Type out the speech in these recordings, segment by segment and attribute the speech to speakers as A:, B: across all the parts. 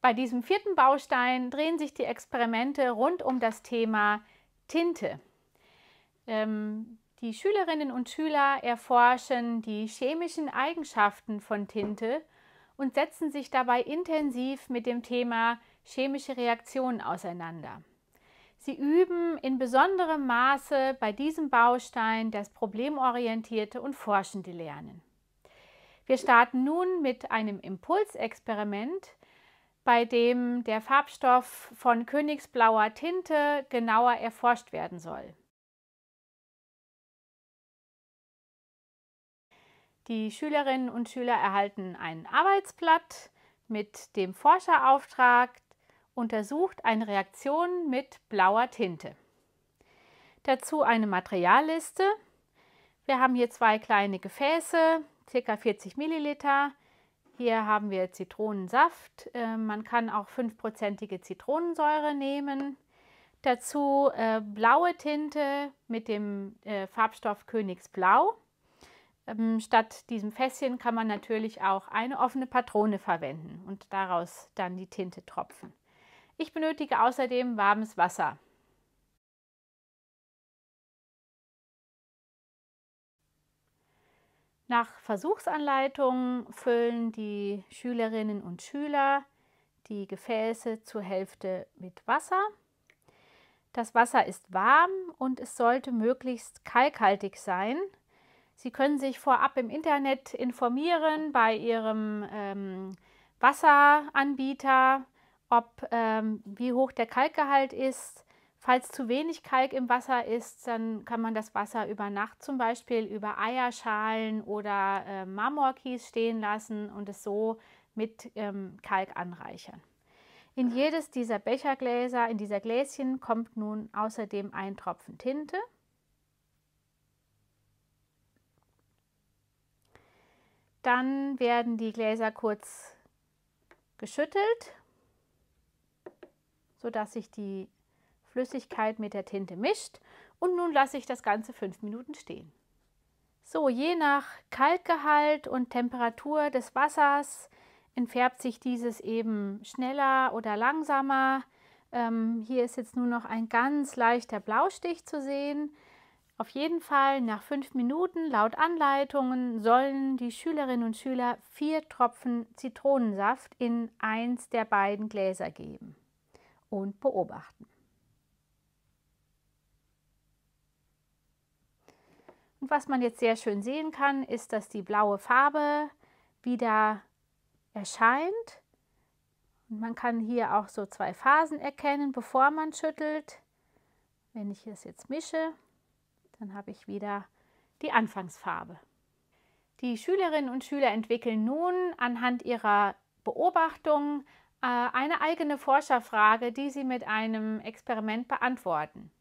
A: Bei diesem vierten Baustein drehen sich die Experimente rund um das Thema Tinte. Ähm, die Schülerinnen und Schüler erforschen die chemischen Eigenschaften von Tinte und setzen sich dabei intensiv mit dem Thema chemische Reaktionen auseinander. Sie üben in besonderem Maße bei diesem Baustein das problemorientierte und forschende Lernen. Wir starten nun mit einem Impulsexperiment, bei dem der Farbstoff von königsblauer Tinte genauer erforscht werden soll. Die Schülerinnen und Schüler erhalten ein Arbeitsblatt mit dem Forscherauftrag untersucht eine Reaktion mit blauer Tinte. Dazu eine Materialliste. Wir haben hier zwei kleine Gefäße, ca. 40 Milliliter, hier haben wir Zitronensaft. Äh, man kann auch 5%ige Zitronensäure nehmen. Dazu äh, blaue Tinte mit dem äh, Farbstoff Königsblau. Ähm, statt diesem Fässchen kann man natürlich auch eine offene Patrone verwenden und daraus dann die Tinte tropfen. Ich benötige außerdem warmes Wasser. Nach Versuchsanleitungen füllen die Schülerinnen und Schüler die Gefäße zur Hälfte mit Wasser. Das Wasser ist warm und es sollte möglichst kalkhaltig sein. Sie können sich vorab im Internet informieren bei Ihrem ähm, Wasseranbieter, ob ähm, wie hoch der Kalkgehalt ist Falls zu wenig Kalk im Wasser ist, dann kann man das Wasser über Nacht zum Beispiel über Eierschalen oder äh, Marmorkies stehen lassen und es so mit ähm, Kalk anreichern. In ah. jedes dieser Bechergläser, in dieser Gläschen kommt nun außerdem ein Tropfen Tinte. Dann werden die Gläser kurz geschüttelt, sodass sich die Flüssigkeit mit der Tinte mischt und nun lasse ich das Ganze fünf Minuten stehen. So, je nach Kalkgehalt und Temperatur des Wassers entfärbt sich dieses eben schneller oder langsamer. Ähm, hier ist jetzt nur noch ein ganz leichter Blaustich zu sehen. Auf jeden Fall nach fünf Minuten laut Anleitungen sollen die Schülerinnen und Schüler vier Tropfen Zitronensaft in eins der beiden Gläser geben und beobachten. Und was man jetzt sehr schön sehen kann, ist, dass die blaue Farbe wieder erscheint. Und man kann hier auch so zwei Phasen erkennen, bevor man schüttelt. Wenn ich es jetzt mische, dann habe ich wieder die Anfangsfarbe. Die Schülerinnen und Schüler entwickeln nun anhand ihrer Beobachtungen äh, eine eigene Forscherfrage, die sie mit einem Experiment beantworten.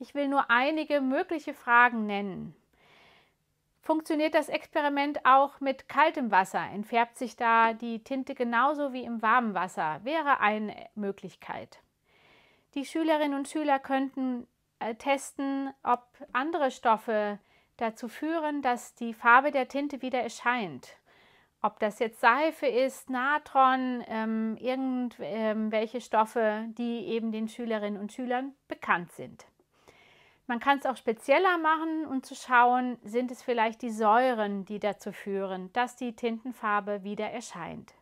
A: Ich will nur einige mögliche Fragen nennen funktioniert das Experiment auch mit kaltem Wasser? Entfärbt sich da die Tinte genauso wie im warmen Wasser? Wäre eine Möglichkeit. Die Schülerinnen und Schüler könnten äh, testen, ob andere Stoffe dazu führen, dass die Farbe der Tinte wieder erscheint. Ob das jetzt Seife ist, Natron, ähm, irgendwelche ähm, Stoffe, die eben den Schülerinnen und Schülern bekannt sind. Man kann es auch spezieller machen und um zu schauen, sind es vielleicht die Säuren, die dazu führen, dass die Tintenfarbe wieder erscheint.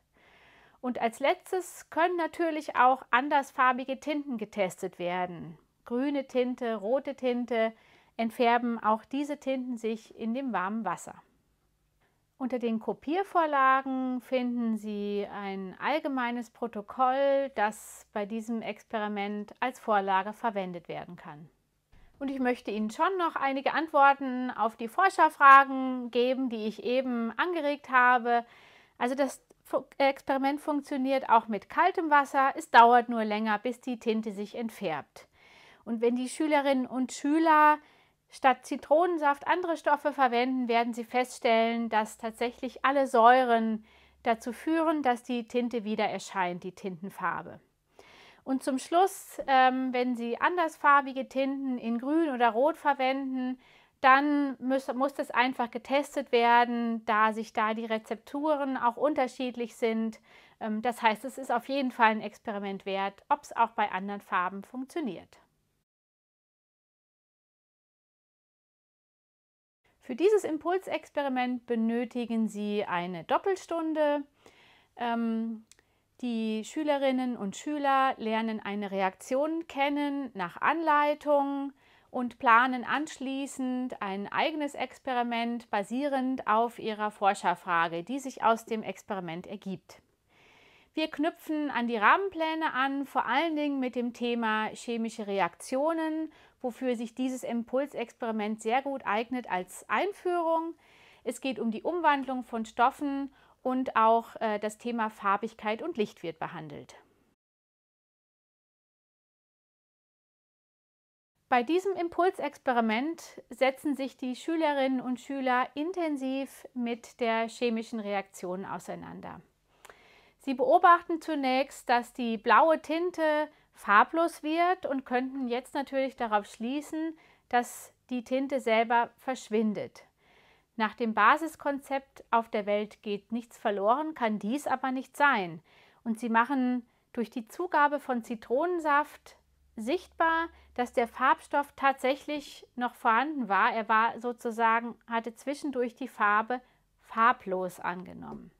A: Und als letztes können natürlich auch andersfarbige Tinten getestet werden. Grüne Tinte, rote Tinte entfärben auch diese Tinten sich in dem warmen Wasser. Unter den Kopiervorlagen finden Sie ein allgemeines Protokoll, das bei diesem Experiment als Vorlage verwendet werden kann. Und ich möchte Ihnen schon noch einige Antworten auf die Forscherfragen geben, die ich eben angeregt habe. Also das Experiment funktioniert auch mit kaltem Wasser. Es dauert nur länger, bis die Tinte sich entfärbt. Und wenn die Schülerinnen und Schüler statt Zitronensaft andere Stoffe verwenden, werden sie feststellen, dass tatsächlich alle Säuren dazu führen, dass die Tinte wieder erscheint, die Tintenfarbe. Und zum Schluss, ähm, wenn Sie andersfarbige Tinten in grün oder rot verwenden, dann muss, muss das einfach getestet werden, da sich da die Rezepturen auch unterschiedlich sind. Ähm, das heißt, es ist auf jeden Fall ein Experiment wert, ob es auch bei anderen Farben funktioniert. Für dieses Impulsexperiment benötigen Sie eine Doppelstunde. Ähm, die Schülerinnen und Schüler lernen eine Reaktion kennen nach Anleitung und planen anschließend ein eigenes Experiment basierend auf ihrer Forscherfrage, die sich aus dem Experiment ergibt. Wir knüpfen an die Rahmenpläne an, vor allen Dingen mit dem Thema chemische Reaktionen, wofür sich dieses Impulsexperiment sehr gut eignet als Einführung. Es geht um die Umwandlung von Stoffen und auch äh, das Thema Farbigkeit und Licht wird behandelt. Bei diesem Impulsexperiment setzen sich die Schülerinnen und Schüler intensiv mit der chemischen Reaktion auseinander. Sie beobachten zunächst, dass die blaue Tinte farblos wird und könnten jetzt natürlich darauf schließen, dass die Tinte selber verschwindet. Nach dem Basiskonzept auf der Welt geht nichts verloren, kann dies aber nicht sein. Und sie machen durch die Zugabe von Zitronensaft sichtbar, dass der Farbstoff tatsächlich noch vorhanden war. Er war sozusagen, hatte zwischendurch die Farbe farblos angenommen.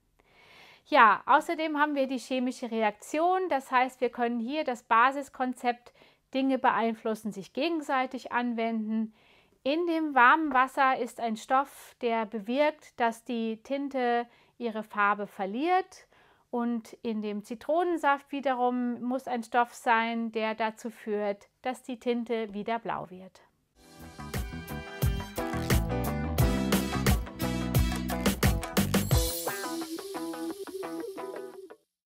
A: Ja, außerdem haben wir die chemische Reaktion, das heißt, wir können hier das Basiskonzept Dinge beeinflussen sich gegenseitig anwenden. In dem warmen Wasser ist ein Stoff, der bewirkt, dass die Tinte ihre Farbe verliert. Und in dem Zitronensaft wiederum muss ein Stoff sein, der dazu führt, dass die Tinte wieder blau wird.